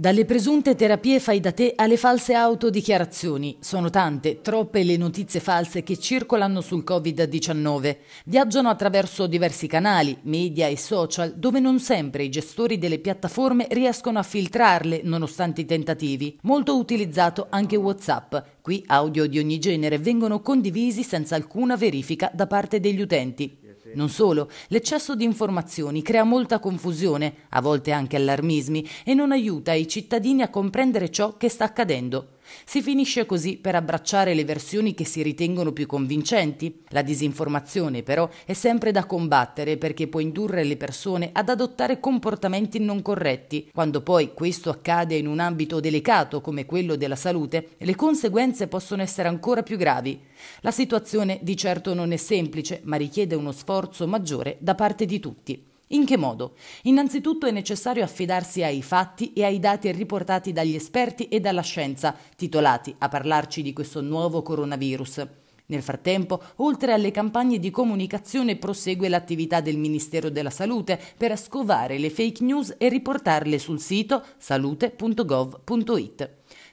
Dalle presunte terapie fai da te alle false autodichiarazioni. Sono tante, troppe le notizie false che circolano sul Covid-19. Viaggiano attraverso diversi canali, media e social, dove non sempre i gestori delle piattaforme riescono a filtrarle nonostante i tentativi. Molto utilizzato anche WhatsApp. Qui audio di ogni genere vengono condivisi senza alcuna verifica da parte degli utenti. Non solo, l'eccesso di informazioni crea molta confusione, a volte anche allarmismi, e non aiuta i cittadini a comprendere ciò che sta accadendo. Si finisce così per abbracciare le versioni che si ritengono più convincenti. La disinformazione però è sempre da combattere perché può indurre le persone ad adottare comportamenti non corretti. Quando poi questo accade in un ambito delicato come quello della salute, le conseguenze possono essere ancora più gravi. La situazione di certo non è semplice, ma richiede uno sforzo maggiore da parte di tutti. In che modo? Innanzitutto è necessario affidarsi ai fatti e ai dati riportati dagli esperti e dalla scienza, titolati a parlarci di questo nuovo coronavirus. Nel frattempo, oltre alle campagne di comunicazione, prosegue l'attività del Ministero della Salute per scovare le fake news e riportarle sul sito salute.gov.it.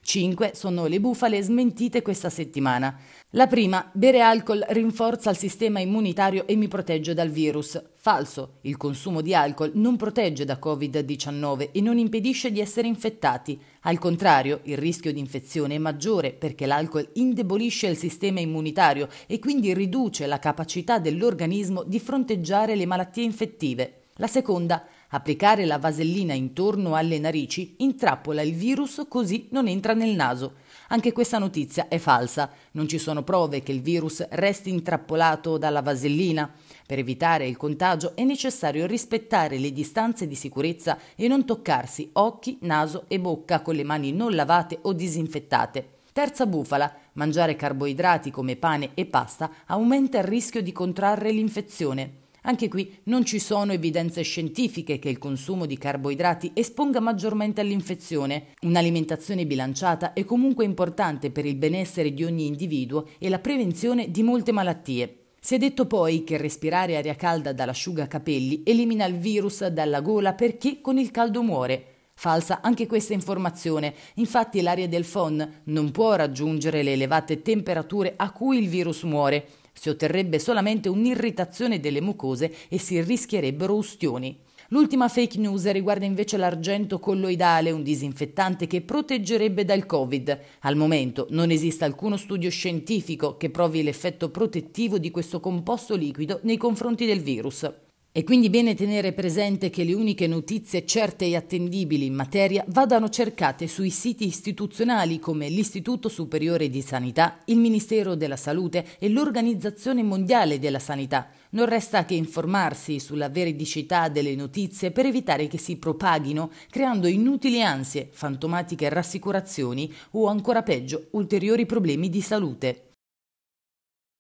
Cinque sono le bufale smentite questa settimana. La prima, bere alcol rinforza il sistema immunitario e mi protegge dal virus. Falso, il consumo di alcol non protegge da Covid-19 e non impedisce di essere infettati. Al contrario, il rischio di infezione è maggiore perché l'alcol indebolisce il sistema immunitario e quindi riduce la capacità dell'organismo di fronteggiare le malattie infettive. La seconda, Applicare la vasellina intorno alle narici intrappola il virus così non entra nel naso. Anche questa notizia è falsa, non ci sono prove che il virus resti intrappolato dalla vasellina. Per evitare il contagio è necessario rispettare le distanze di sicurezza e non toccarsi occhi, naso e bocca con le mani non lavate o disinfettate. Terza bufala, mangiare carboidrati come pane e pasta aumenta il rischio di contrarre l'infezione. Anche qui non ci sono evidenze scientifiche che il consumo di carboidrati esponga maggiormente all'infezione. Un'alimentazione bilanciata è comunque importante per il benessere di ogni individuo e la prevenzione di molte malattie. Si è detto poi che respirare aria calda dall'asciugacapelli elimina il virus dalla gola per chi con il caldo muore. Falsa anche questa informazione, infatti l'aria del FON non può raggiungere le elevate temperature a cui il virus muore si otterrebbe solamente un'irritazione delle mucose e si rischierebbero ustioni. L'ultima fake news riguarda invece l'argento colloidale, un disinfettante che proteggerebbe dal Covid. Al momento non esiste alcuno studio scientifico che provi l'effetto protettivo di questo composto liquido nei confronti del virus. È quindi bene tenere presente che le uniche notizie certe e attendibili in materia vadano cercate sui siti istituzionali come l'Istituto Superiore di Sanità, il Ministero della Salute e l'Organizzazione Mondiale della Sanità. Non resta che informarsi sulla veridicità delle notizie per evitare che si propaghino, creando inutili ansie, fantomatiche rassicurazioni o ancora peggio ulteriori problemi di salute.